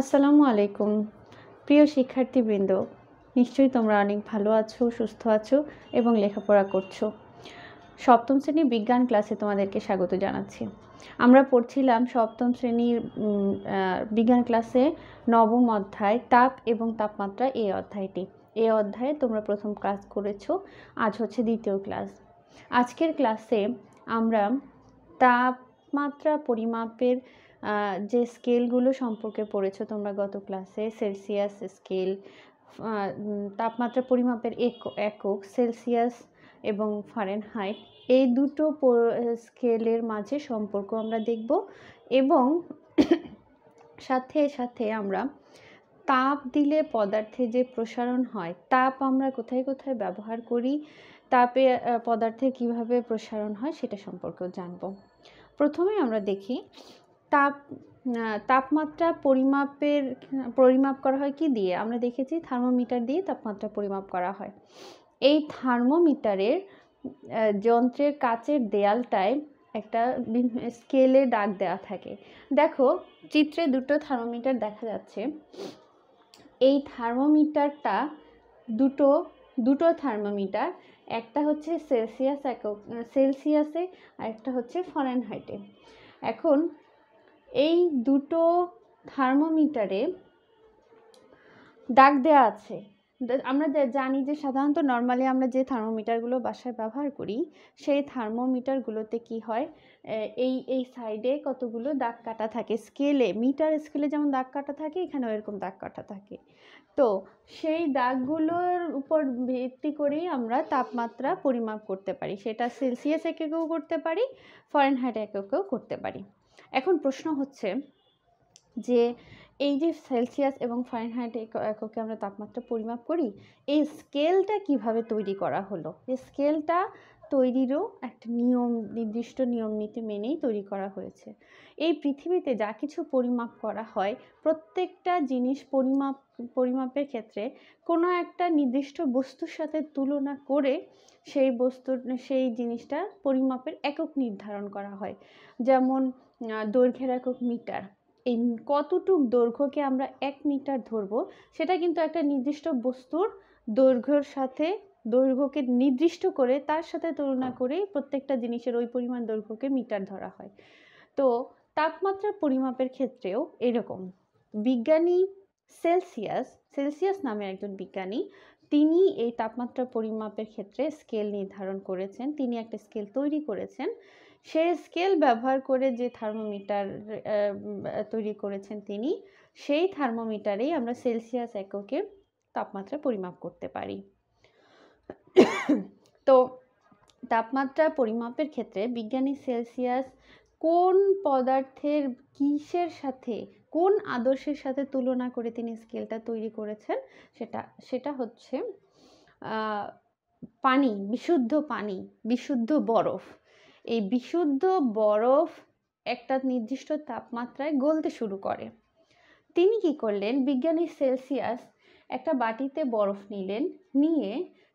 আসসালামু আলাইকুম প্রিয় শিক্ষার্থীবৃন্দ নিশ্চয়ই তোমরা অনেক ভালো আছো সুস্থ আছো এবং লেখাপড়া করছো সপ্তম শ্রেণীর বিজ্ঞান ক্লাসে তোমাদেরকে স্বাগত জানাচ্ছি আমরা পড়ছিলাম সপ্তম শ্রেণীর বিজ্ঞান ক্লাসে নবম অধ্যায় তাপ এবং তাপমাত্রা এই অধ্যায়টি এই অধ্যায়ে তোমরা প্রথম ক্লাস করেছো আজ হচ্ছে দ্বিতীয় ক্লাস আজকের ক্লাসে আমরা তাপমাত্রা পরিমাপের যে স্কেলগুলো সম্পর্কে পড়েছো তোমরা গত ক্লাসে সেলসিয়াস স্কেল তাপমাত্রা পরিমাপের একক সেলসিয়াস এবং ফারেনহাইট এই দুটো স্কেলের মাঝে সম্পর্ক আমরা দেখব এবং সাথে সাথে আমরা তাপ দিলে পদার্থে যে প্রসারণ হয় তাপ আমরা কোথায় কোথায় ব্যবহার করি তাপে পদার্থে কিভাবে প্রসারণ হয় সেটা সম্পর্কেও জানব প্রথমে আমরা দেখি তাপ তাপমাত্রা পরিমাপের পরিমাপ করা হয় কি দিয়ে আমরা দেখেছি থার্মোমিটার দিয়ে তাপমাত্রা পরিমাপ করা হয় এই থার্মোমিটারের যন্ত্রের কাচের দেয়ালটায় একটা স্কেলে ডাক দেওয়া থাকে দেখো চিত্রে দুটো থার্মোমিটার দেখা যাচ্ছে এই থার্মোমিটারটা দুটো দুটো থার্মোমিটার একটা হচ্ছে সেলসিয়াস একক সেলসিয়াসে আর একটা হচ্ছে ফরেনহাইটে এখন এই দুটো থার্মোমিটারে দাগ দেওয়া আছে আমরা জানি যে সাধারণত নর্মালি আমরা যে থার্মোমিটারগুলো বাসায় ব্যবহার করি সেই থার্মোমিটারগুলোতে কি হয় এই এই সাইডে কতগুলো দাগ কাটা থাকে স্কেলে মিটার স্কেলে যেমন দাগ কাটা থাকে এখানেও এরকম দাগ কাটা থাকে তো সেই দাগগুলোর উপর ভিত্তি করেই আমরা তাপমাত্রা পরিমাপ করতে পারি সেটা সেলসিয়াস এককেও করতে পারি ফরেন ফরেনহাইট এককেও করতে পারি এখন প্রশ্ন হচ্ছে যে এই যে সেলসিয়াস এবং ফারেনহাইট এককে আমরা তাপমাত্রা পরিমাপ করি এই স্কেলটা কিভাবে তৈরি করা হলো এই স্কেলটা তৈরিরও একটা নিয়ম নির্দিষ্ট নিয়ম নীতি মেনেই তৈরি করা হয়েছে এই পৃথিবীতে যা কিছু পরিমাপ করা হয় প্রত্যেকটা জিনিস পরিমাপ পরিমাপের ক্ষেত্রে কোনো একটা নির্দিষ্ট বস্তুর সাথে তুলনা করে সেই বস্তুর সেই জিনিসটা পরিমাপের একক নির্ধারণ করা হয় যেমন দৈর্ঘ্যের একক মিটার এই কতটুক দৈর্ঘ্যকে আমরা এক মিটার ধরব সেটা কিন্তু একটা নির্দিষ্ট বস্তুর দৈর্ঘ্যর সাথে দৈর্ঘ্যকে নির্দিষ্ট করে তার সাথে তুলনা করে প্রত্যেকটা জিনিসের ওই পরিমাণ দৈর্ঘ্যকে মিটার ধরা হয় তো তাপমাত্রা পরিমাপের ক্ষেত্রেও এরকম বিজ্ঞানী সেলসিয়াস সেলসিয়াস নামে একজন বিজ্ঞানী তিনি এই তাপমাত্রা পরিমাপের ক্ষেত্রে স্কেল নির্ধারণ করেছেন তিনি একটা স্কেল তৈরি করেছেন সে স্কেল ব্যবহার করে যে থার্মোমিটার তৈরি করেছেন তিনি সেই থার্মোমিটারেই আমরা সেলসিয়াস এককে তাপমাত্রা পরিমাপ করতে পারি তো তাপমাত্রা পরিমাপের ক্ষেত্রে বিজ্ঞানী সেলসিয়াস কোন পদার্থের কিসের সাথে কোন আদর্শের সাথে তুলনা করে তিনি স্কেলটা তৈরি করেছেন সেটা সেটা হচ্ছে পানি বিশুদ্ধ পানি বিশুদ্ধ বরফ এই বিশুদ্ধ বরফ একটা নির্দিষ্ট তাপমাত্রায় গলতে শুরু করে তিনি কি করলেন বিজ্ঞানী সেলসিয়াস একটা বাটিতে বরফ নিলেন নিয়ে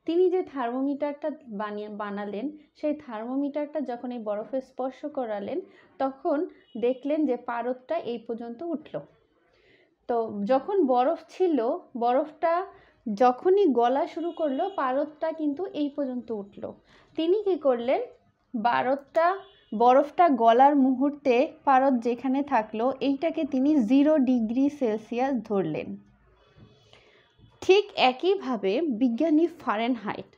তিনি যে থার্মোমিটারটা বানিয়ে বানালেন সেই থার্মোমিটারটা যখন এই বরফে স্পর্শ করালেন তখন দেখলেন যে পারদটা এই পর্যন্ত উঠল তো যখন বরফ ছিল বরফটা যখনই গলা শুরু করলো পারদটা কিন্তু এই পর্যন্ত উঠল তিনি কি করলেন ভারতটা বরফটা গলার মুহূর্তে পারদ যেখানে থাকলো এইটাকে তিনি জিরো ডিগ্রি সেলসিয়াস ধরলেন ঠিক একইভাবে বিজ্ঞানী ফারেনহাইট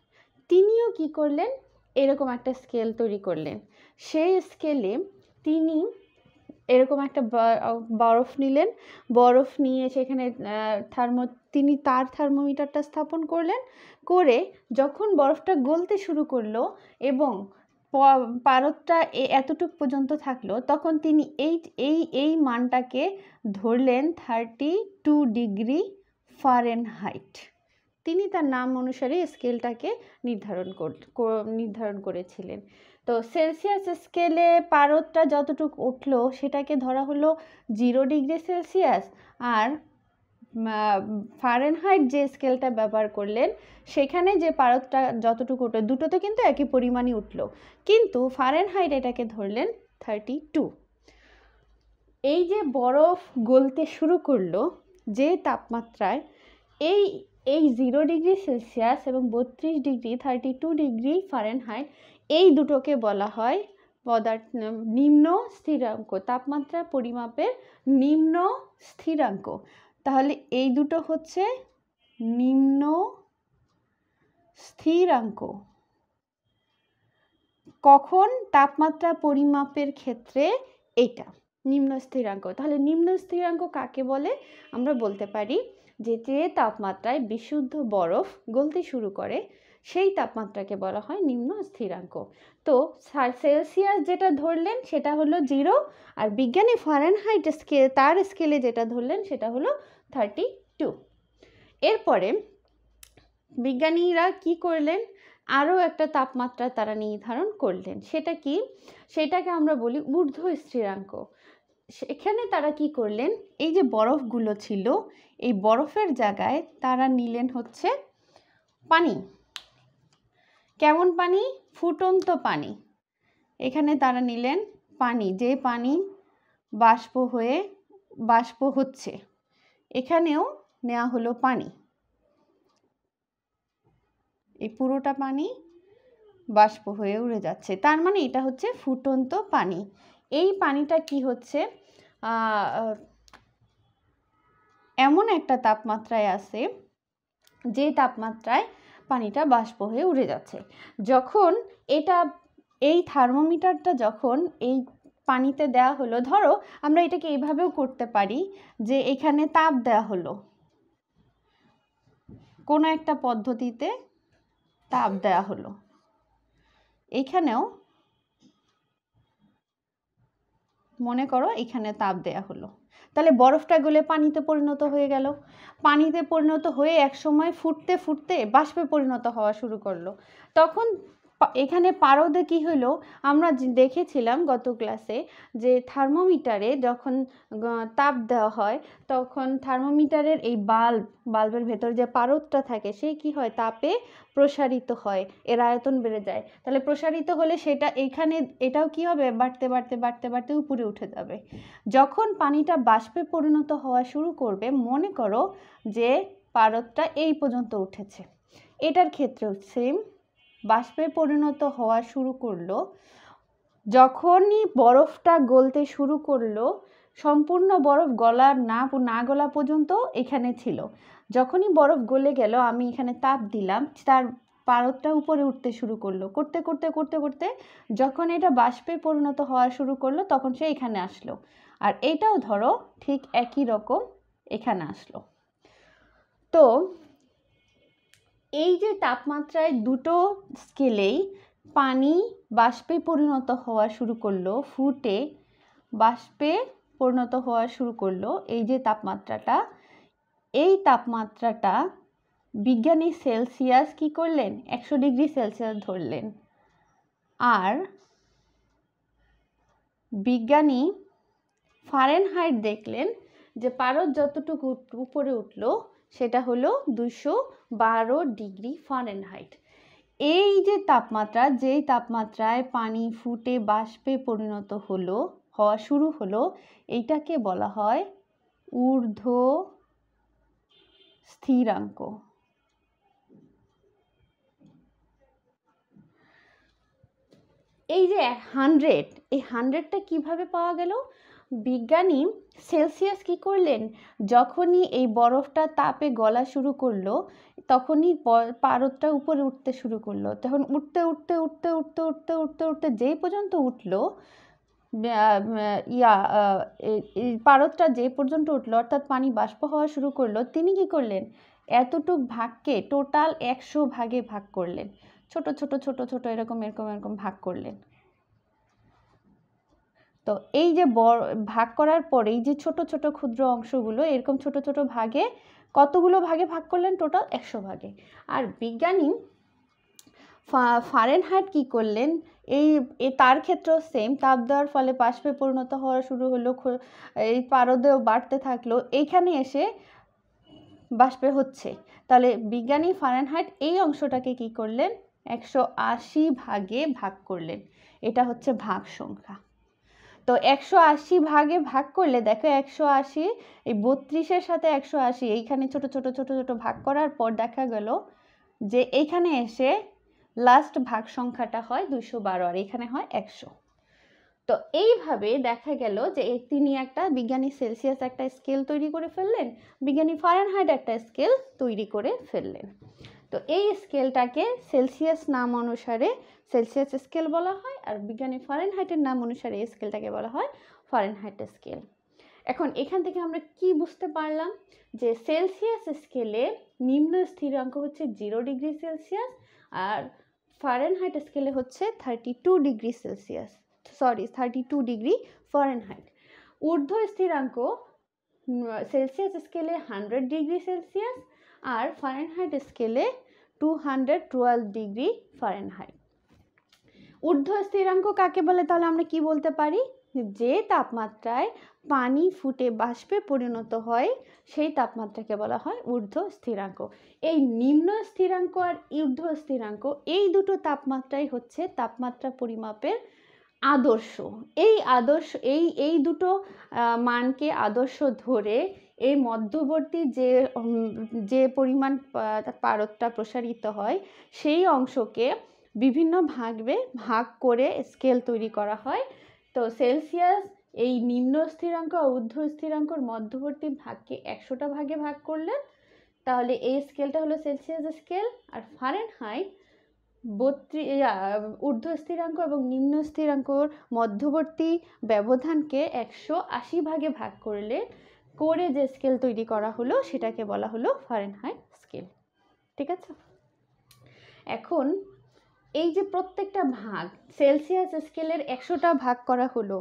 তিনিও কি করলেন এরকম একটা স্কেল তৈরি করলেন সেই স্কেলে তিনি এরকম একটা বরফ নিলেন বরফ নিয়ে সেখানে থার্মো তিনি তার থার্মোমিটারটা স্থাপন করলেন করে যখন বরফটা গলতে শুরু করলো এবং পারদটা এতটুক পর্যন্ত থাকলো তখন তিনি এই এই এই মানটাকে ধরলেন thirty two degree fahrenheit তিনি তার নাম অনুসারে স্কেলটাকে নির্ধারণ কর নির্ধারণ করেছিলেন তো সেলসিয়াস স্কেলে পারদটা যতটুকু উঠলো সেটাকে ধরা হলো জিরো ডিগ্রি সেলসিয়াস আর ফারেনহাইট যে স্কেলটা ব্যবহার করলেন সেখানে যে পারদটা যতটুকু উঠলো দুটোতে কিন্তু একই পরিমাণই উঠল কিন্তু ফারেনহাইট এটাকে ধরলেন থার্টি টু এই যে বরফ গলতে শুরু করলো যে তাপমাত্রায় এই এই জিরো ডিগ্রি সেলসিয়াস এবং বত্রিশ degree thirty two degree fahrenheit এই দুটোকে বলা হয় পদার্থ নিম্ন স্থিরাঙ্ক তাপমাত্রা পরিমাপের নিম্ন স্থিরাঙ্ক তাহলে এই দুটো হচ্ছে নিম্ন স্থিরাঙ্ক কখন তাপমাত্রা পরিমাপের ক্ষেত্রে এটা নিম্ন স্থিরাঙ্ক তাহলে নিম্ন স্থিরাঙ্ক কাকে বলে আমরা বলতে পারি যে যে তাপমাত্রায় বিশুদ্ধ বরফ গলতে শুরু করে সেই তাপমাত্রাকে বলা হয় নিম্ন স্থিরাঙ্ক তো সেলসিয়াস যেটা ধরলেন সেটা হলো জিরো আর বিজ্ঞানী ফারেনহাইট স্কেল তার স্কেলে যেটা ধরলেন সেটা হলো থার্টি টু এরপরে বিজ্ঞানীরা কি করলেন আরও একটা তাপমাত্রা তারা নির্ধারণ করলেন সেটা কি সেটাকে আমরা বলি ঊর্ধ্ব স্থিরাঙ্ক সেখানে তারা কি করলেন এই যে বরফগুলো ছিল এই বরফের জায়গায় তারা নিলেন হচ্ছে পানি কেমন পানি ফুটন্ত পানি এখানে তারা নিলেন পানি যে পানি বাষ্প হয়ে বাষ্প হচ্ছে এখানেও নেওয়া হলো পানি এই পুরোটা পানি বাষ্প হয়ে উড়ে যাচ্ছে তার মানে এটা হচ্ছে ফুটন্ত পানি এই পানিটা কি হচ্ছে এমন একটা তাপমাত্রায় আছে যে তাপমাত্রায় পানিটা বাষ্প হয়ে উড়ে যাচ্ছে যখন এটা এই থার্মোমিটারটা যখন এই পানিতে দেয়া হলো ধরো আমরা এটাকে এইভাবেও করতে পারি যে এখানে তাপ দেয়া হলো কোনো একটা পদ্ধতিতে তাপ দেয়া হলো এখানেও মনে করো এখানে তাপ দেয়া হলো তাহলে বরফটা গলে পানিতে পরিণত হয়ে গেল পানিতে পরিণত হয়ে একসময় ফুটতে ফুটতে বাষ্পে পরিণত হওয়া শুরু করলো তখন এখানে পারদে কি হলো আমরা দেখেছিলাম গত ক্লাসে যে থার্মোমিটারে যখন তাপ দেওয়া হয় তখন থার্মোমিটারের এই বাল্ব বাল্বের ভেতর যে পারদটা থাকে সে কি হয় তাপে প্রসারিত হয় এর আয়তন বেড়ে যায় তাহলে প্রসারিত হলে সেটা এখানে এটাও কি হবে বাড়তে বাড়তে বাড়তে বাড়তে উপরে উঠে যাবে যখন পানিটা বাষ্পে পরিণত হওয়া শুরু করবে মনে করো যে পারদটা এই পর্যন্ত উঠেছে এটার ক্ষেত্রেও সেম বাষ্পে পরিণত হওয়া শুরু করলো যখনই বরফটা গলতে শুরু করলো সম্পূর্ণ বরফ গলার না না গলা পর্যন্ত এখানে ছিল যখনই বরফ গলে গেল আমি এখানে তাপ দিলাম তার পারদটা উপরে উঠতে শুরু করলো করতে করতে করতে করতে যখন এটা বাষ্পে পরিণত হওয়া শুরু করলো তখন সে এখানে আসলো আর এটাও ধরো ঠিক একই রকম এখানে আসলো তো এই যে তাপমাত্রায় দুটো স্কেলেই পানি বাষ্পে পরিণত হওয়া শুরু করলো ফুটে বাষ্পে পরিণত হওয়া শুরু করলো এই যে তাপমাত্রাটা এই তাপমাত্রাটা বিজ্ঞানী সেলসিয়াস কি করলেন একশো ডিগ্রি সেলসিয়াস ধরলেন আর বিজ্ঞানী হাইট দেখলেন যে পারদ যতটুকু উপরে উঠলো সেটা হলো দুশো বারো ডিগ্রি ফারেনহাইট এই যে তাপমাত্রা যেই তাপমাত্রায় পানি ফুটে বাষ্পে পরিণত হলো হওয়া শুরু হলো এইটাকে বলা হয় ঊর্ধ্ব স্থিরাঙ্ক এই যে হান্ড্রেড এই হান্ড্রেডটা কিভাবে পাওয়া গেল বিজ্ঞানী সেলসিয়াস কি করলেন যখনই এই বরফটা তাপে গলা শুরু করলো তখনই পারদটা উপরে উঠতে শুরু করলো তখন উঠতে উঠতে উঠতে উঠতে উঠতে উঠতে উঠতে যেই পর্যন্ত উঠলো ইয়া পারদটা যে পর্যন্ত উঠলো অর্থাৎ পানি বাষ্প হওয়া শুরু করলো তিনি কি করলেন এতটুক ভাগকে টোটাল একশো ভাগে ভাগ করলেন ছোট ছোট ছোট ছোট এরকম এরকম এরকম ভাগ করলেন তো এই যে ভাগ করার পর এই যে ছোট ছোট ক্ষুদ্র অংশগুলো এরকম ছোট ছোট ভাগে কতগুলো ভাগে ভাগ করলেন টোটাল একশো ভাগে আর বিজ্ঞানী ফারেনহাইট কি করলেন এই তার ক্ষেত্রেও সেম তাপ দেওয়ার ফলে বাষ্পে পরিণত হওয়া শুরু হলো এই পারদেও বাড়তে থাকলো এইখানে এসে বাষ্পে হচ্ছে তাহলে বিজ্ঞানী ফারেনহাইট এই অংশটাকে কি করলেন একশো আশি ভাগে ভাগ করলেন এটা হচ্ছে ভাগ সংখ্যা তো একশো আশি ভাগে ভাগ করলে দেখো একশো আশি এই বত্রিশের সাথে একশো আশি এইখানে ছোট ছোট ছোট ছোট ভাগ করার পর দেখা গেল যে এইখানে এসে লাস্ট ভাগ সংখ্যাটা হয় দুশো বারো আর এখানে হয় একশো তো এইভাবে দেখা গেল যে তিনি একটা বিজ্ঞানী সেলসিয়াস একটা স্কেল তৈরি করে ফেললেন বিজ্ঞানী ফারেনহাইট একটা স্কেল তৈরি করে ফেললেন তো এই স্কেলটাকে সেলসিয়াস নাম অনুসারে সেলসিয়াস স্কেল বলা হয় আর বিজ্ঞানী ফারেনহাইটের নাম অনুসারে এই স্কেলটাকে বলা হয় ফারেনহাইট স্কেল এখন এখান থেকে আমরা কি বুঝতে পারলাম যে সেলসিয়াস স্কেলে নিম্ন স্থিরাঙ্ক হচ্ছে জিরো ডিগ্রি সেলসিয়াস আর ফারেনহাইট স্কেলে হচ্ছে thirty two degree celsius sorry thirty two degree fahrenheit ঊর্ধ্ব স্থিরাঙ্ক সেলসিয়াস স্কেলে হান্ড্রেড ডিগ্রি সেলসিয়াস আর ফারেনহাইট স্কেলে two hundred twelve degree fahrenheit ঊর্ধ্ব স্থিরাঙ্ক কাকে বলে তাহলে আমরা কি বলতে পারি যে তাপমাত্রায় পানি ফুটে বাষ্পে পরিণত হয় সেই তাপমাত্রাকে বলা হয় ঊর্ধ্ব স্থিরাঙ্ক এই নিম্ন স্থিরাঙ্ক আর ঊর্ধ্ব স্থিরাঙ্ক এই দুটো তাপমাত্রাই হচ্ছে তাপমাত্রা পরিমাপের আদর্শ এই আদর্শ এই এই দুটো মানকে আদর্শ ধরে এই মধ্যবর্তী যে যে পরিমাণ পারদটা প্রসারিত হয় সেই অংশকে বিভিন্ন ভাগবে ভাগ করে স্কেল তৈরি করা হয় তো সেলসিয়াস এই নিম্ন স্থিরাঙ্ক আর ঊর্ধ্ব স্থিরাঙ্কর মধ্যবর্তী ভাগকে একশোটা ভাগে ভাগ করলেন তাহলে এই স্কেলটা হলো সেলসিয়াস স্কেল আর ফারেনহাইট বত্রি ঊর্ধ্ব স্থিরাঙ্ক এবং নিম্ন স্থিরাঙ্কর মধ্যবর্তী ব্যবধানকে একশো আশি ভাগে ভাগ করলে করে যে স্কেল তৈরি করা হলো সেটাকে বলা হলো ফারেনহাইট স্কেল ঠিক আছে এখন এই যে প্রত্যেকটা ভাগ সেলসিয়াস স্কেলের একশোটা ভাগ করা হলো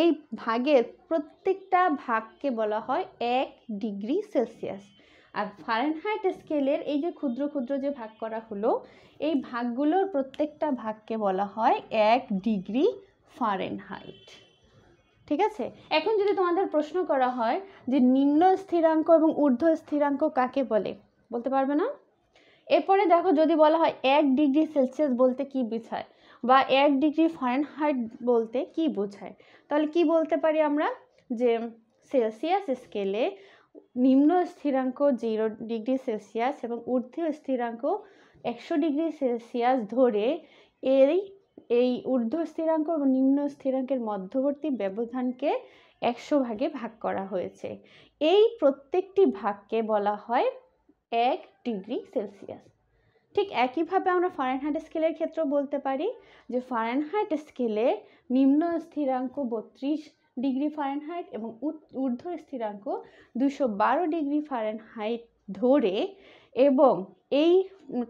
এই ভাগের প্রত্যেকটা ভাগকে বলা হয় এক ডিগ্রি সেলসিয়াস আর ফারেনহাইট স্কেলের এই যে ক্ষুদ্র ক্ষুদ্র যে ভাগ করা হলো এই ভাগগুলোর প্রত্যেকটা ভাগকে বলা হয় এক ডিগ্রি ফারেনহাইট ঠিক আছে এখন যদি তোমাদের প্রশ্ন করা হয় যে নিম্ন স্থিরাঙ্ক এবং ঊর্ধ্ব স্থিরাঙ্ক কাকে বলে বলতে পারবে না এরপরে দেখো যদি বলা হয় এক ডিগ্রি সেলসিয়াস বলতে কি বোঝায় বা এক ডিগ্রি ফারেনহাইট বলতে কি বোঝায় তাহলে কি বলতে পারি আমরা যে সেলসিয়াস স্কেলে নিম্ন স্থিরাঙ্ক জিরো ডিগ্রি সেলসিয়াস এবং ঊর্ধ্ব স্থিরাঙ্ক একশো ডিগ্রি সেলসিয়াস ধরে এই এই ঊর্ধ্ব স্থিরাঙ্ক এবং নিম্ন স্থিরাঙ্কের মধ্যবর্তী ব্যবধানকে একশো ভাগে ভাগ করা হয়েছে এই প্রত্যেকটি ভাগকে বলা হয় এক ডিগ্রি সেলসিয়াস ঠিক একইভাবে আমরা ফারেনহাইট স্কেলের ক্ষেত্রেও বলতে পারি যে ফারেনহাইট স্কেলে নিম্ন স্থিরাঙ্ক বত্রিশ ডিগ্রি ফারেনহাইট এবং ঊর্ধ্ব স্থিরাঙ্ক দুশো বারো ডিগ্রি ফারেনহাইট ধরে এবং এই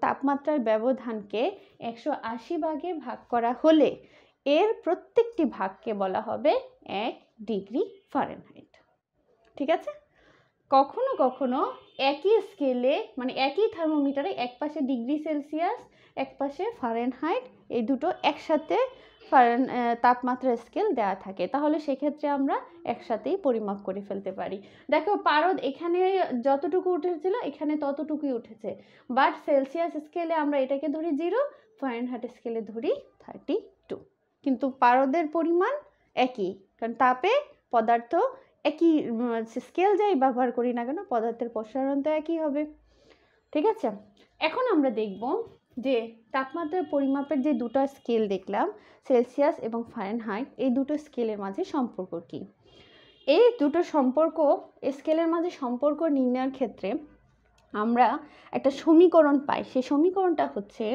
তাপমাত্রার ব্যবধানকে একশো আশি ভাগে ভাগ করা হলে এর প্রত্যেকটি ভাগকে বলা হবে এক ডিগ্রি ফারেনহাইট ঠিক আছে কখনো কখনো একই স্কেলে মানে একই থার্মোমিটারে এক পাশে ডিগ্রি সেলসিয়াস এক পাশে ফারেনহাইট এই দুটো একসাথে ফারেন তাপমাত্রা স্কেল দেওয়া থাকে তাহলে সেক্ষেত্রে আমরা একসাথেই পরিমাপ করে ফেলতে পারি দেখো পারদ এখানে যতটুকু উঠেছিল এখানে ততটুকুই উঠেছে বাট সেলসিয়াস স্কেলে আমরা এটাকে ধরি জিরো হার্ট স্কেলে ধরি থার্টি টু কিন্তু পারদের পরিমাণ একই কারণ তাপে পদার্থ একই স্কেল যাই ব্যবহার করি না কেন পদার্থের প্রসারণ তো একই হবে ঠিক আছে এখন আমরা দেখব যে তাপমাত্রার পরিমাপের যে দুটো স্কেল দেখলাম সেলসিয়াস এবং ফারেনহাইট এই দুটো স্কেলের মাঝে সম্পর্ক কী এই দুটো সম্পর্ক স্কেলের মাঝে সম্পর্ক নির্ণয়ের ক্ষেত্রে আমরা একটা সমীকরণ পাই সেই সমীকরণটা হচ্ছে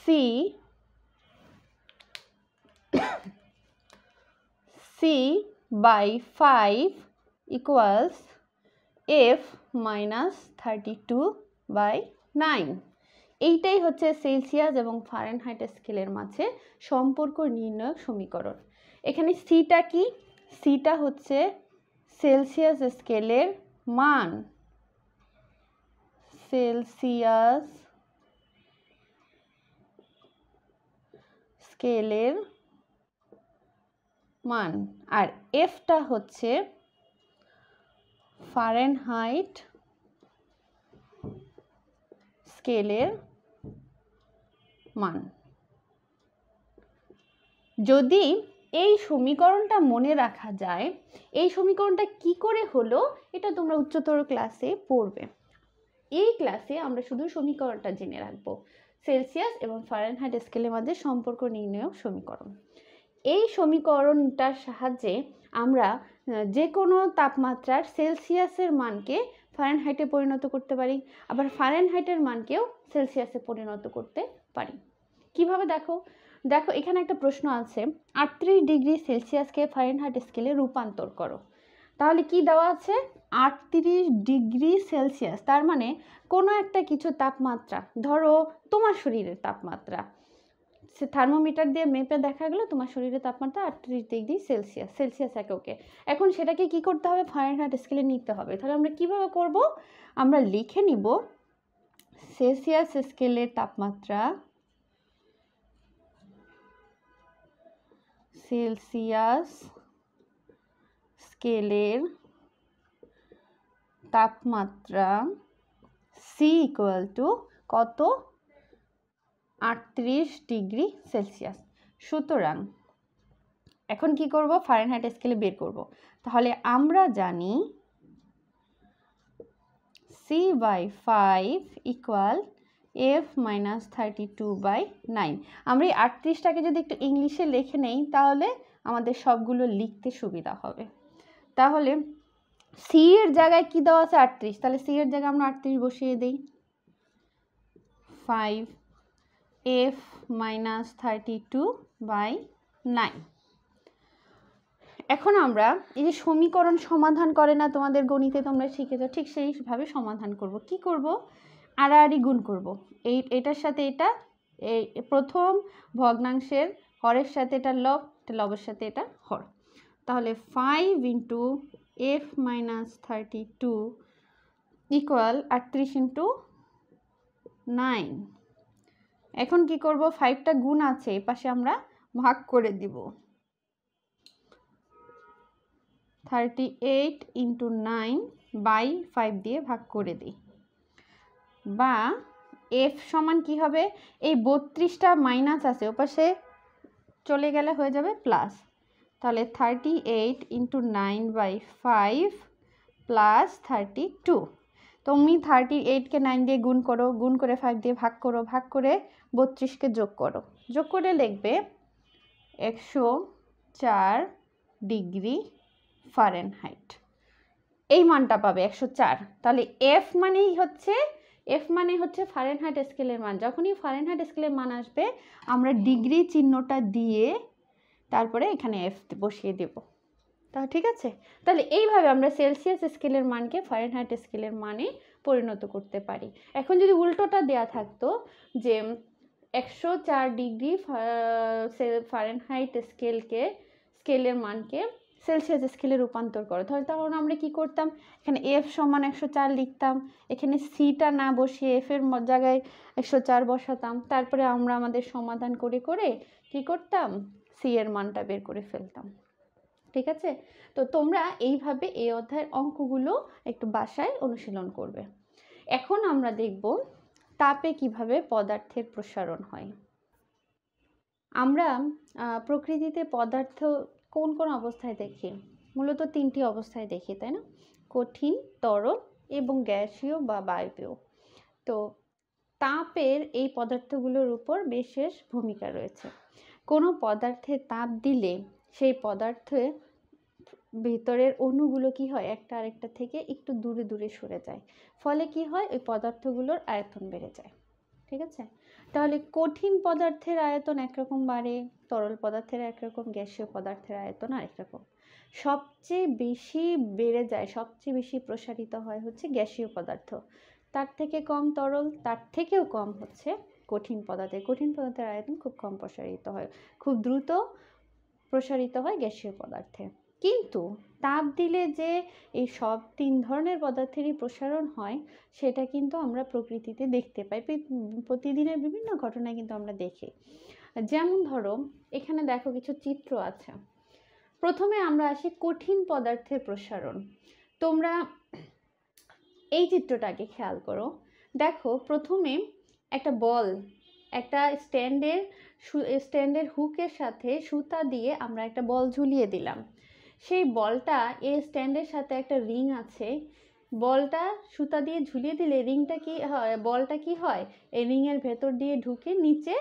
C C by five equals F minus thirty two by nine এইটাই হচ্ছে সেলসিয়াস এবং ফারেনহাইট স্কেলের মাঝে সম্পর্ক নির্ণয়ক সমীকরণ এখানে সিটা কি সিটা হচ্ছে সেলসিয়াস স্কেলের মান সেলসিয়াস স্কেলের মান আর এফটা হচ্ছে ফারেনহাইট স্কেলের মান যদি এই সমীকরণটা মনে রাখা যায় এই সমীকরণটা কি করে হলো এটা তোমরা উচ্চতর ক্লাসে পড়বে এই ক্লাসে আমরা শুধু সমীকরণটা জেনে রাখব সেলসিয়াস এবং ফারেনহাইট স্কেলের মধ্যে সম্পর্ক নির্ণয়ক সমীকরণ এই সমীকরণটার সাহায্যে আমরা যে কোনো তাপমাত্রার সেলসিয়াসের মানকে ফারেনহাইটে পরিণত করতে পারি আবার ফারেনহাইটের মানকেও সেলসিয়াসে পরিণত করতে পারি কিভাবে দেখো দেখো এখানে একটা প্রশ্ন আছে আটত্রিশ ডিগ্রি সেলসিয়াসকে ফারেনহাইট স্কেলে রূপান্তর করো তাহলে কি দেওয়া আছে আটত্রিশ ডিগ্রি সেলসিয়াস তার মানে কোনো একটা কিছু তাপমাত্রা ধরো তোমার শরীরের তাপমাত্রা সে থার্মোমিটার দিয়ে মেপে দেখা গেলো তোমার শরীরের তাপমাত্রা আটত্রিশ ডিগ্রি সেলসিয়াস সেলসিয়াস ওকে এখন সেটাকে কি করতে হবে ফারেনহাইট স্কেলে নিতে হবে তাহলে আমরা কিভাবে করব আমরা লিখে নিব সেলসিয়াস স্কেলের তাপমাত্রা সেলসিয়াস স্কেলের তাপমাত্রা সি ইকুয়াল টু কত আটত্রিশ ডিগ্রি সেলসিয়াস সুতরাং এখন কি করব ফারেনহাইট স্কেলে বের করব তাহলে আমরা জানি c by 5 equal f minus 32 by 9 আমরা এই আটত্রিশটাকে যদি একটু ইংলিশে লিখে নেই তাহলে আমাদের সবগুলো লিখতে সুবিধা হবে তাহলে সি এর জায়গায় কি দেওয়া আছে আটত্রিশ তাহলে সি এর জায়গায় আমরা আটত্রিশ বসিয়ে দিই five F minus thirty two by nine এখন আমরা এই যে সমীকরণ সমাধান করে না তোমাদের গণিতে তোমরা শিখেছো ঠিক সেইভাবে সমাধান করব কি করব আড়াআড়ি গুণ করব এই এটার সাথে এটা এই প্রথম ভগ্নাংশের হরের সাথে এটা লব এটা লবের সাথে এটা হর তাহলে five into F minus thirty two equal আটত্রিশ ইন্টু নাইন এখন কি করব ফাইভটা গুণ আছে এ পাশে আমরা ভাগ করে দিব thirty eight into nine by five দিয়ে ভাগ করে দিই বা এফ সমান কি হবে এই বত্রিশটা মাইনাস আছে ওপাশে চলে গেলে হয়ে যাবে প্লাস তাহলে thirty eight into nine by five plus thirty two তুমি থার্টি এইটকে নাইন দিয়ে গুণ করো গুণ করে ফাইভ দিয়ে ভাগ করো ভাগ করে বত্রিশকে যোগ করো যোগ করে লিখবে একশো চার ডিগ্রি ফারেনহাইট এই মানটা পাবে একশো চার তাহলে এফ মানেই হচ্ছে এফ মানে হচ্ছে ফারেনহাইট স্কেলের মান যখনই ফারেনহাইট স্কেলের মান আসবে আমরা ডিগ্রি চিহ্নটা দিয়ে তারপরে এখানে এফ বসিয়ে দেব তা ঠিক আছে তাহলে এইভাবে আমরা সেলসিয়াস স্কেলের মানকে ফারেনহাইট স্কেলের মানে পরিণত করতে পারি এখন যদি উল্টোটা দেয়া থাকতো যে একশো চার ডিগ্রি ফারেনহাইট স্কেলকে স্কেলের মানকে সেলসিয়াস স্কেলে রূপান্তর করো ধর তখন আমরা কি করতাম এখানে এফ সমান একশো চার লিখতাম এখানে সিটা না বসিয়ে এফের জায়গায় একশো চার বসাতাম তারপরে আমরা আমাদের সমাধান করে করে কি করতাম সি এর মানটা বের করে ফেলতাম ঠিক আছে তো তোমরা এইভাবে এই অধ্যায়ের অঙ্কগুলো একটু বাসায় অনুশীলন করবে এখন আমরা দেখব তাপে কিভাবে পদার্থের প্রসারণ হয় আমরা প্রকৃতিতে পদার্থ কোন কোন অবস্থায় দেখি মূলত তিনটি অবস্থায় দেখি তাই না কঠিন তরল এবং গ্যাসীয় বা বায়বীয় তো তাপের এই পদার্থগুলোর উপর বিশেষ ভূমিকা রয়েছে কোনো পদার্থে তাপ দিলে সেই পদার্থে ভিতরের অণুগুলো কি হয় একটা আরেকটা থেকে একটু দূরে দূরে সরে যায় ফলে কি হয় ওই পদার্থগুলোর আয়তন বেড়ে যায় ঠিক আছে তাহলে কঠিন পদার্থের আয়তন একরকম বাড়ে তরল পদার্থের একরকম গ্যাসীয় পদার্থের আয়তন আরেক রকম সবচেয়ে বেশি বেড়ে যায় সবচেয়ে বেশি প্রসারিত হয় হচ্ছে গ্যাসীয় পদার্থ তার থেকে কম তরল তার থেকেও কম হচ্ছে কঠিন পদার্থে কঠিন পদার্থের আয়তন খুব কম প্রসারিত হয় খুব দ্রুত প্রসারিত হয় গ্যাসীয় পদার্থে কিন্তু তাপ দিলে যে এই সব তিন ধরনের পদার্থেরই প্রসারণ হয় সেটা কিন্তু আমরা প্রকৃতিতে দেখতে পাই প্রতিদিনের বিভিন্ন ঘটনায় কিন্তু আমরা দেখি যেমন ধরো এখানে দেখো কিছু চিত্র আছে প্রথমে আমরা আসি কঠিন পদার্থের প্রসারণ তোমরা এই চিত্রটাকে খেয়াল করো দেখো প্রথমে একটা বল একটা স্ট্যান্ডের স্ট্যান্ডের হুকের সাথে সুতা দিয়ে আমরা একটা বল ঝুলিয়ে দিলাম সেই বলটা এই স্ট্যান্ডের সাথে একটা রিং আছে বলটা সুতা দিয়ে ঝুলিয়ে দিলে রিংটা কি হয় বলটা কি হয় এই রিংয়ের ভেতর দিয়ে ঢুকে নিচে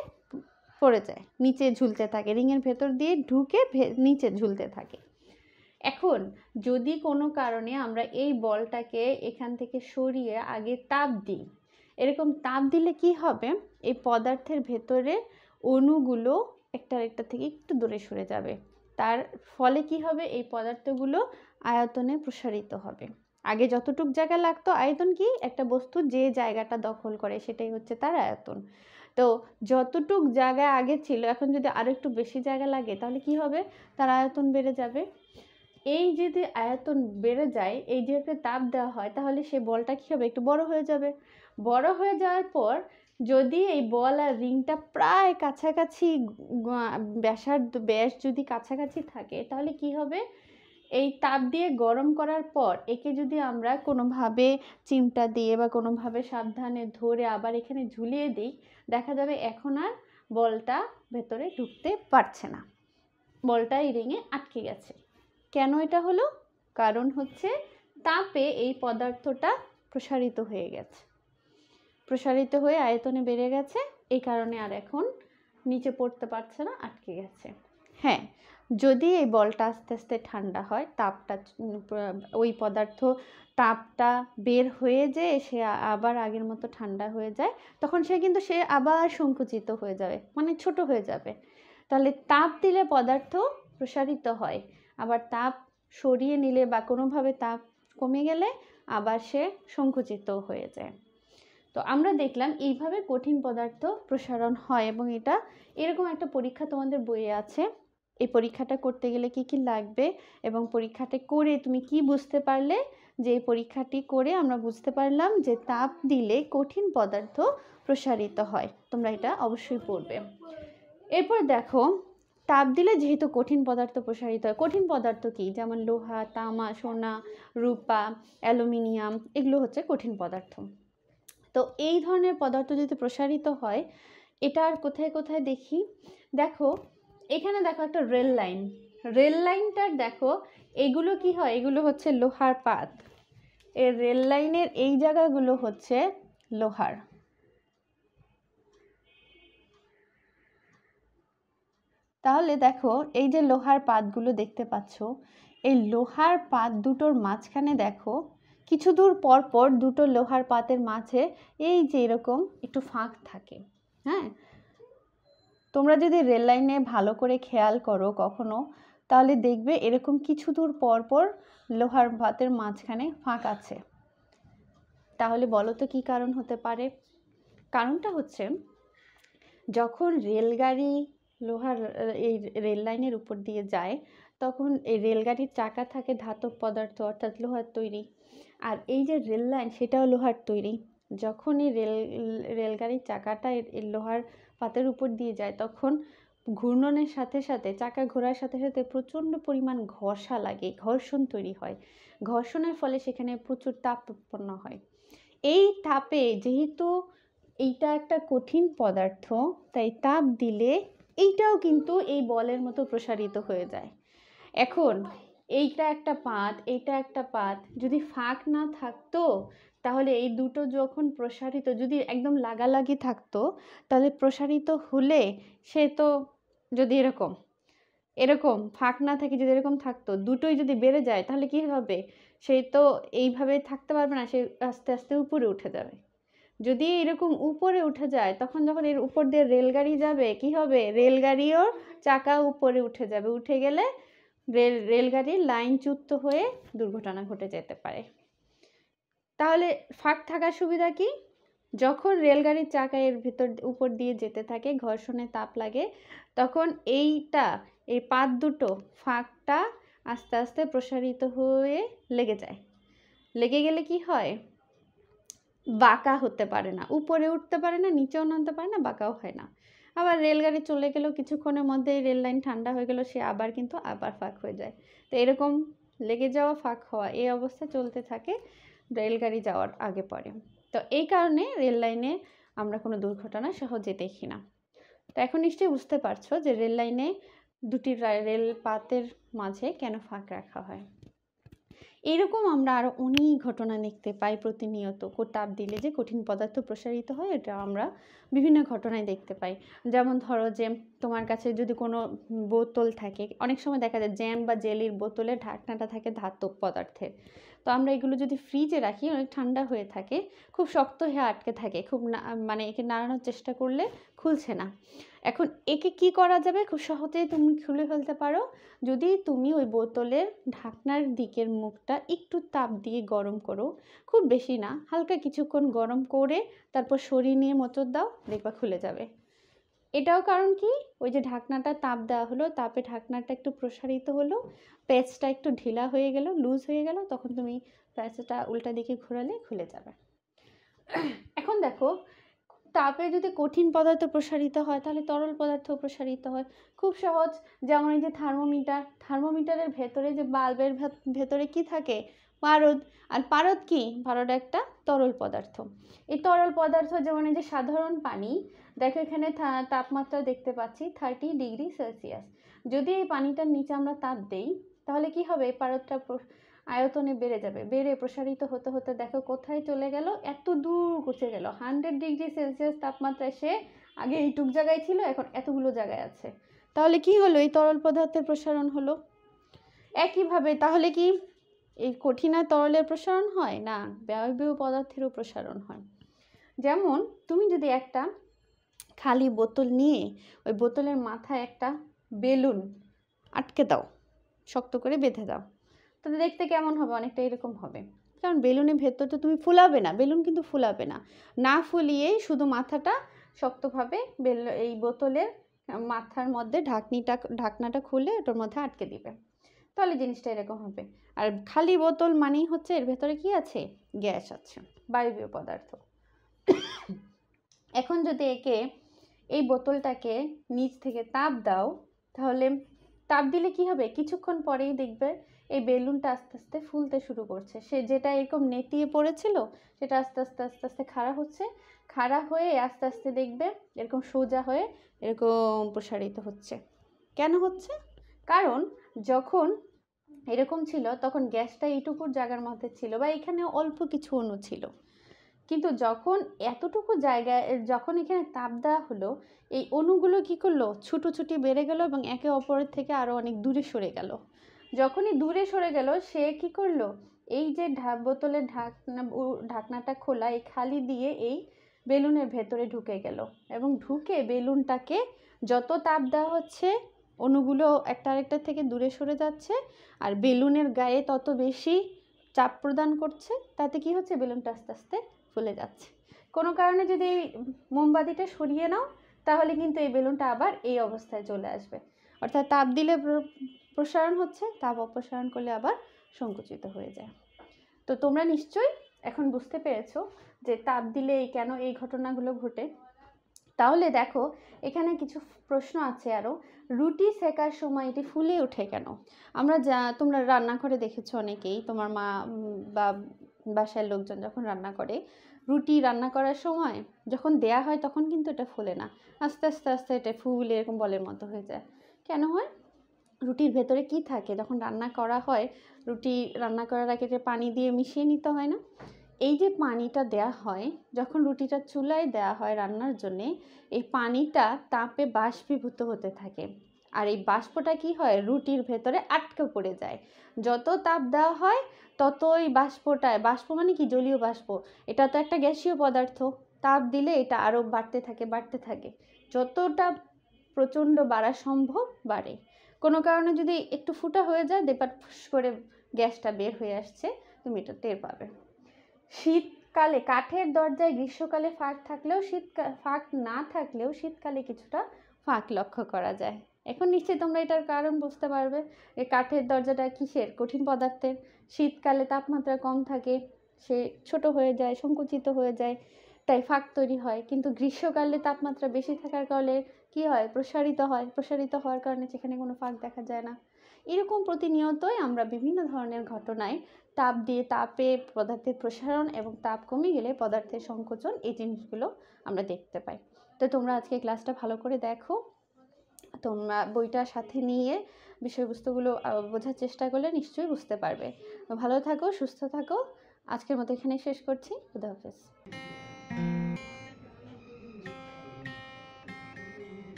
পড়ে যায় নিচে ঝুলতে থাকে রিংয়ের ভেতর দিয়ে ঢুকে নিচে ঝুলতে থাকে এখন যদি কোনো কারণে আমরা এই বলটাকে এখান থেকে সরিয়ে আগে তাপ দিই এরকম তাপ দিলে কি হবে এই পদার্থের ভেতরে অণুগুলো একটা একটা থেকে একটু দূরে সরে যাবে তার ফলে কি হবে এই পদার্থগুলো আয়তনে প্রসারিত হবে আগে যতটুক জায়গা লাগতো আয়তন কি একটা বস্তু যে জায়গাটা দখল করে সেটাই হচ্ছে তার আয়তন তো যতটুক জায়গা আগে ছিল এখন যদি আর একটু বেশি জায়গা লাগে তাহলে কি হবে তার আয়তন বেড়ে যাবে এই যদি আয়তন বেড়ে যায় এই যে একটা তাপ দেওয়া হয় তাহলে সেই বলটা কী হবে একটু বড় হয়ে যাবে বড় হয়ে যাওয়ার পর যদি এই বল আর রিংটা প্রায় কাছাকাছি ব্যাসার্ধ ব্যাস যদি কাছাকাছি থাকে তাহলে কি হবে এই তাপ দিয়ে গরম করার পর একে যদি আমরা কোনোভাবে চিমটা দিয়ে বা কোনোভাবে সাবধানে ধরে আবার এখানে ঝুলিয়ে দিই দেখা যাবে এখন আর বলটা ভেতরে ঢুকতে পারছে না বলটা এই রিঙে আটকে গেছে কেন এটা হলো কারণ হচ্ছে তাপে এই পদার্থটা প্রসারিত হয়ে গেছে প্রসারিত হয়ে আয়তনে বেড়ে গেছে এই কারণে আর এখন নিচে পড়তে পারছে না আটকে গেছে হ্যাঁ যদি এই বলটা আস্তে আস্তে ঠান্ডা হয় তাপটা ওই পদার্থ তাপটা বের হয়ে যে সে আবার আগের মতো ঠান্ডা হয়ে যায় তখন সে কিন্তু সে আবার সংকুচিত হয়ে যাবে মানে ছোট হয়ে যাবে তাহলে তাপ দিলে পদার্থ প্রসারিত হয় আবার তাপ সরিয়ে নিলে বা কোনোভাবে তাপ কমে গেলে আবার সে সংকুচিত হয়ে যায় তো আমরা দেখলাম এইভাবে কঠিন পদার্থ প্রসারণ হয় এবং এটা এরকম একটা পরীক্ষা তোমাদের বইয়ে আছে এই পরীক্ষাটা করতে গেলে কি কি লাগবে এবং পরীক্ষাটা করে তুমি কি বুঝতে পারলে যে পরীক্ষাটি করে আমরা বুঝতে পারলাম যে তাপ দিলে কঠিন পদার্থ প্রসারিত হয় তোমরা এটা অবশ্যই পড়বে এরপর দেখো তাপ দিলে যেহেতু কঠিন পদার্থ প্রসারিত হয় কঠিন পদার্থ কি যেমন লোহা তামা সোনা রূপা অ্যালুমিনিয়াম এগুলো হচ্ছে কঠিন পদার্থ তো এই ধরনের পদার্থ যদি প্রসারিত হয় এটা আর কোথায় কোথায় দেখি দেখো এখানে দেখো একটা রেল লাইন রেল লাইনটার দেখো এগুলো কি হয় এগুলো হচ্ছে লোহার পাত এ রেল লাইনের এই জায়গাগুলো হচ্ছে লোহার তাহলে দেখো এই যে লোহার পাতগুলো দেখতে পাচ্ছ এই লোহার পাত দুটোর মাঝখানে দেখো কিছু দূর পর পর দুটো লোহার পাতের মাঝে এই যে এরকম একটু ফাঁক থাকে হ্যাঁ তোমরা যদি রেল লাইনে ভালো করে খেয়াল করো কখনো তাহলে দেখবে এরকম কিছু দূর পর পর লোহার ভাতের মাঝখানে ফাঁক আছে তাহলে বলো তো কী কারণ হতে পারে কারণটা হচ্ছে যখন রেলগাড়ি লোহার এই রেল লাইনের উপর দিয়ে যায় তখন এই রেলগাড়ির চাকা থাকে ধাতব পদার্থ অর্থাৎ লোহার তৈরি আর এই যে রেল লাইন সেটাও লোহার তৈরি যখন এই রেল রেলগাড়ির চাকাটা লোহার পাতের উপর দিয়ে যায় তখন ঘূর্ণনের সাথে সাথে চাকা ঘোরার সাথে সাথে প্রচণ্ড পরিমাণ ঘষা লাগে ঘর্ষণ তৈরি হয় ঘর্ষণের ফলে সেখানে প্রচুর তাপ উৎপন্ন হয় এই তাপে যেহেতু এইটা একটা কঠিন পদার্থ তাই তাপ দিলে এইটাও কিন্তু এই বলের মতো প্রসারিত হয়ে যায় এখন এইটা একটা পাত এইটা একটা পাত যদি ফাঁক না থাকতো তাহলে এই দুটো যখন প্রসারিত যদি একদম লাগালাগি থাকতো তাহলে প্রসারিত হলে সে তো যদি এরকম এরকম ফাঁক না থাকে যদি এরকম থাকতো দুটোই যদি বেড়ে যায় তাহলে কি হবে সে তো এইভাবে থাকতে পারবে না সে আস্তে আস্তে উপরে উঠে যাবে যদি এরকম উপরে উঠে যায় তখন যখন এর উপর দিয়ে রেলগাড়ি যাবে কি হবে রেলগাড়িও চাকা উপরে উঠে যাবে উঠে গেলে রেল রেলগাড়ির লাইনচ্যুত হয়ে দুর্ঘটনা ঘটে যেতে পারে তাহলে ফাঁক থাকার সুবিধা কি যখন রেলগাড়ির চাকা এর ভিতর উপর দিয়ে যেতে থাকে ঘর্ষণে তাপ লাগে তখন এইটা এই পাত দুটো ফাঁকটা আস্তে আস্তে প্রসারিত হয়ে লেগে যায় লেগে গেলে কি হয় বাঁকা হতে পারে না উপরে উঠতে পারে না নিচেও নামতে পারে না বাঁকাও হয় না আবার রেলগাড়ি চলে গেলেও কিছুক্ষণের মধ্যে রেল লাইন ঠান্ডা হয়ে গেলো সে আবার কিন্তু আবার ফাঁক হয়ে যায় তো এরকম লেগে যাওয়া ফাঁক হওয়া এই অবস্থা চলতে থাকে রেলগাড়ি যাওয়ার আগে পরে তো এই কারণে রেল লাইনে আমরা কোনো দুর্ঘটনা সহজে দেখি না তো এখন নিশ্চয়ই বুঝতে পারছো যে রেল লাইনে দুটি রেল পাতের মাঝে কেন ফাঁক রাখা হয় এরকম আমরা আরও অনেক ঘটনা দেখতে পাই প্রতিনিয়ত তাপ দিলে যে কঠিন পদার্থ প্রসারিত হয় এটা আমরা বিভিন্ন ঘটনায় দেখতে পাই যেমন ধরো যে তোমার কাছে যদি কোনো বোতল থাকে অনেক সময় দেখা যায় জ্যাম বা জেলির বোতলে ঢাকনাটা থাকে ধাতব পদার্থের তো আমরা এগুলো যদি ফ্রিজে রাখি অনেক ঠান্ডা হয়ে থাকে খুব শক্ত হয়ে আটকে থাকে খুব মানে একে নাড়ানোর চেষ্টা করলে খুলছে না এখন একে কি করা যাবে খুব সহজেই তুমি খুলে ফেলতে পারো যদি তুমি ওই বোতলের ঢাকনার দিকের মুখটা একটু তাপ দিয়ে গরম করো খুব বেশি না হালকা কিছুক্ষণ গরম করে তারপর সরিয়ে নিয়ে মোচর দাও দেখবা খুলে যাবে এটাও কারণ কি ওই যে ঢাকনাটা তাপ দেওয়া হলো তাপে ঢাকনাটা একটু প্রসারিত হলো প্যাচটা একটু ঢিলা হয়ে গেল লুজ হয়ে গেল তখন তুমি প্যাচটা উল্টা দিকে ঘোরালে খুলে যাবে এখন দেখো তাপে যদি কঠিন পদার্থ প্রসারিত হয় তাহলে তরল পদার্থ প্রসারিত হয় খুব সহজ যেমন এই যে থার্মোমিটার থার্মোমিটারের ভেতরে যে বাল্বের ভেতরে কি থাকে পারদ আর পারদ কি পারদ একটা তরল পদার্থ এই তরল পদার্থ যেমন এই যে সাধারণ পানি দেখো এখানে তাপমাত্রা দেখতে পাচ্ছি থার্টি ডিগ্রি সেলসিয়াস যদি এই পানিটার নিচে আমরা তাপ দেই তাহলে কি হবে এই পারদটা আয়তনে বেড়ে যাবে বেড়ে প্রসারিত হতে হতে দেখো কোথায় চলে গেল এত দূর গুছে গেল হান্ড্রেড ডিগ্রি সেলসিয়াস তাপমাত্রায় সে আগে এইটুক জায়গায় ছিল এখন এতগুলো জায়গায় আছে তাহলে কি হলো এই তরল পদার্থের প্রসারণ হলো একইভাবে তাহলে কি এই কঠিনায় তরলের প্রসারণ হয় না ব্যয়বীয় পদার্থেরও প্রসারণ হয় যেমন তুমি যদি একটা খালি বোতল নিয়ে ওই বোতলের মাথায় একটা বেলুন আটকে দাও শক্ত করে বেঁধে দাও তাহলে দেখতে কেমন হবে অনেকটা এরকম হবে কারণ বেলুনের ভেতর তো তুমি ফুলাবে না বেলুন কিন্তু ফুলাবে না না ফুলিয়েই শুধু মাথাটা শক্তভাবে বেল এই বোতলের মাথার মধ্যে ঢাকনিটা ঢাকনাটা খুলে ওটার মধ্যে আটকে দিবে তাহলে জিনিসটা এরকম হবে আর খালি বোতল মানেই হচ্ছে এর ভেতরে কি আছে গ্যাস আছে বায়বীয় পদার্থ এখন যদি একে এই বোতলটাকে নিচ থেকে তাপ দাও তাহলে তাপ দিলে কি হবে কিছুক্ষণ পরেই দেখবে এই বেলুনটা আস্তে আস্তে ফুলতে শুরু করছে সে যেটা এরকম নেতিয়ে পড়েছিল সেটা আস্তে আস্তে আস্তে আস্তে খাড়া হচ্ছে খাড়া হয়ে আস্তে আস্তে দেখবে এরকম সোজা হয়ে এরকম প্রসারিত হচ্ছে কেন হচ্ছে কারণ যখন এরকম ছিল তখন গ্যাসটা এইটুকুর জায়গার মধ্যে ছিল বা এখানে অল্প কিছু অণু ছিল কিন্তু যখন এতটুকু জায়গায় যখন এখানে তাপ দেওয়া হলো এই অণুগুলো কী করলো ছুটোছুটি বেড়ে গেল এবং একে অপরের থেকে আরও অনেক দূরে সরে গেল যখনই দূরে সরে গেল সে কি করলো এই যে ঢাক বোতলের ঢাকনা ঢাকনাটা খোলা এই খালি দিয়ে এই বেলুনের ভেতরে ঢুকে গেল এবং ঢুকে বেলুনটাকে যত তাপ দেওয়া হচ্ছে অণুগুলো একটা আরেকটার থেকে দূরে সরে যাচ্ছে আর বেলুনের গায়ে তত বেশি চাপ প্রদান করছে তাতে কি হচ্ছে বেলুনটা আস্তে আস্তে ফুলে যাচ্ছে কোনো কারণে যদি এই মোমবাতিটা সরিয়ে নাও তাহলে কিন্তু এই বেলুনটা আবার এই অবস্থায় চলে আসবে অর্থাৎ তাপ দিলে প্রসারণ হচ্ছে তাপ অপসারণ করলে আবার সংকুচিত হয়ে যায় তো তোমরা নিশ্চয়ই এখন বুঝতে পেরেছো যে তাপ দিলে এই কেন এই ঘটনাগুলো ঘটে তাহলে দেখো এখানে কিছু প্রশ্ন আছে আরও রুটি সেকার সময় এটি ফুলে ওঠে কেন আমরা যা তোমরা রান্নাঘরে দেখেছো অনেকেই তোমার মা বা বাসার লোকজন যখন রান্না করে রুটি রান্না করার সময় যখন দেয়া হয় তখন কিন্তু এটা ফুলে না আস্তে আস্তে আস্তে এটা ফুল এরকম বলের মতো হয়ে যায় কেন হয় রুটির ভেতরে কি থাকে যখন রান্না করা হয় রুটি রান্না করার আগে পানি দিয়ে মিশিয়ে নিতে হয় না এই যে পানিটা দেয়া হয় যখন রুটিটা চুলায় দেয়া হয় রান্নার জন্যে এই পানিটা তাপে বাষ্পীভূত হতে থাকে আর এই বাষ্পটা কি হয় রুটির ভেতরে আটকে পড়ে যায় যত তাপ দেওয়া হয় তত ওই বাষ্পটায় বাষ্প মানে কি জলীয় বাষ্প এটা তো একটা গ্যাসীয় পদার্থ তাপ দিলে এটা আরও বাড়তে থাকে বাড়তে থাকে যতটা প্রচণ্ড বাড়া সম্ভব বাড়ে কোনো কারণে যদি একটু ফুটা হয়ে যায় দেপার ফুস করে গ্যাসটা বের হয়ে আসছে তুমি এটা টের পাবে শীতকালে কাঠের দরজায় গ্রীষ্মকালে ফাঁক থাকলেও শীতকালে ফাঁক না থাকলেও শীতকালে কিছুটা ফাঁক লক্ষ্য করা যায় এখন নিশ্চয়ই তোমরা এটার কারণ বুঝতে পারবে যে কাঠের দরজাটা কিসের কঠিন পদার্থের শীতকালে তাপমাত্রা কম থাকে সে ছোট হয়ে যায় সংকুচিত হয়ে যায় তাই ফাঁক তৈরি হয় কিন্তু গ্রীষ্মকালে তাপমাত্রা বেশি থাকার কারণে কি হয় প্রসারিত হয় প্রসারিত হওয়ার কারণে সেখানে কোনো ফাঁক দেখা যায় না এরকম প্রতিনিয়তই আমরা বিভিন্ন ধরনের ঘটনায় তাপ দিয়ে তাপে পদার্থের প্রসারণ এবং তাপ কমে গেলে পদার্থের সংকোচন এই জিনিসগুলো আমরা দেখতে পাই তো তোমরা আজকে ক্লাসটা ভালো করে দেখো তোমরা বইটার সাথে নিয়ে বিষয়বস্তুগুলো বোঝার চেষ্টা করলে নিশ্চয়ই বুঝতে পারবে ভালো থাকো সুস্থ থাকো আজকের মতো এখানে শেষ করছি খুদা হাফেজ